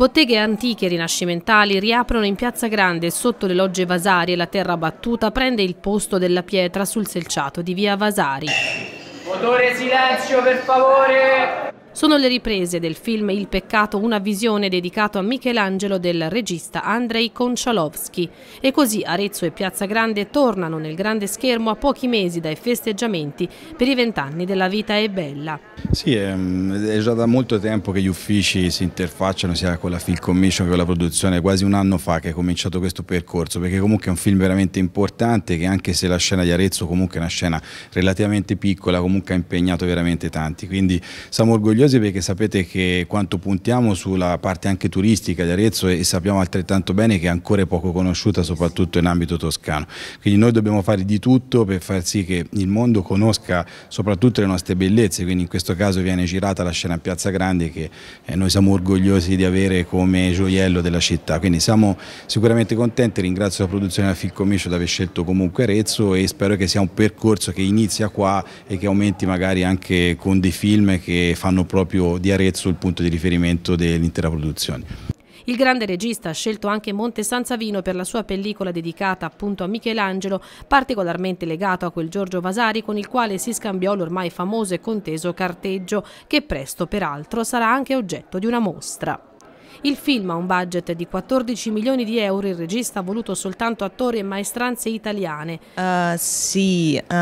Botteghe antiche rinascimentali riaprono in Piazza Grande sotto le logge Vasari e la terra battuta prende il posto della pietra sul selciato di via Vasari. Odore silenzio per favore! Sono le riprese del film Il peccato, una visione dedicato a Michelangelo del regista Andrei Konchalovsky. E così Arezzo e Piazza Grande tornano nel grande schermo a pochi mesi dai festeggiamenti per i vent'anni della vita è bella. Sì, ehm, è, già da molto tempo che gli uffici si interfacciano sia con la Film Commission che con la produzione, è quasi un anno fa che è cominciato questo percorso, perché comunque è un film veramente importante che anche se la scena di Arezzo comunque è una scena relativamente piccola, comunque ha impegnato veramente tanti, quindi siamo orgogliosi orgogliosi perché sapete che quanto puntiamo sulla parte anche turistica di Arezzo e sappiamo altrettanto bene che è ancora poco conosciuta soprattutto in ambito toscano. Quindi noi dobbiamo fare di tutto per far sì che il mondo conosca soprattutto le nostre bellezze, quindi in questo caso viene girata la scena a Piazza Grande che eh, noi siamo orgogliosi di avere come gioiello della città. Quindi siamo sicuramente contenti, ringrazio la produzione della Filcomicio di aver scelto comunque Arezzo e spero che sia un percorso che inizia qua e che aumenti magari anche con dei film che fanno proprio di Arezzo il punto di riferimento dell'intera produzione. Il grande regista ha scelto anche Monte San per la sua pellicola dedicata appunto a Michelangelo, particolarmente legato a quel Giorgio Vasari con il quale si scambiò l'ormai famoso e conteso carteggio, che presto peraltro sarà anche oggetto di una mostra. Il film ha un budget di 14 milioni di euro, il regista ha voluto soltanto attori e maestranze italiane. Uh, sì, uh,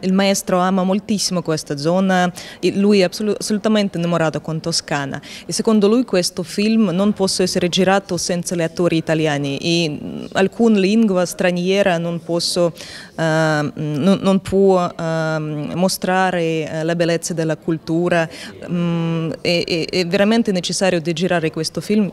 il maestro ama moltissimo questa zona, lui è assolutamente innamorato con Toscana e secondo lui questo film non può essere girato senza gli attori italiani e mm, alcuna lingua straniera non, posso, uh, non, non può ehm, mostrare la bellezza della cultura. Um, mm, è, è veramente necessario di girare questo film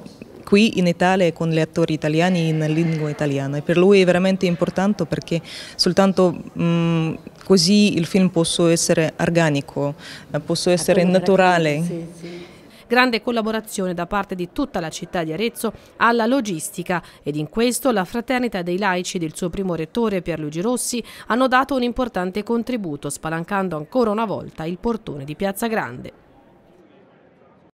qui in Italia con gli attori italiani in lingua italiana. E per lui è veramente importante perché soltanto mh, mm, così il film può essere organico, eh, può essere naturale. Grande collaborazione da parte di tutta la città di Arezzo alla logistica ed in questo la Fraternita dei Laici del suo primo rettore Pierluigi Rossi hanno dato un importante contributo spalancando ancora una volta il portone di Piazza Grande.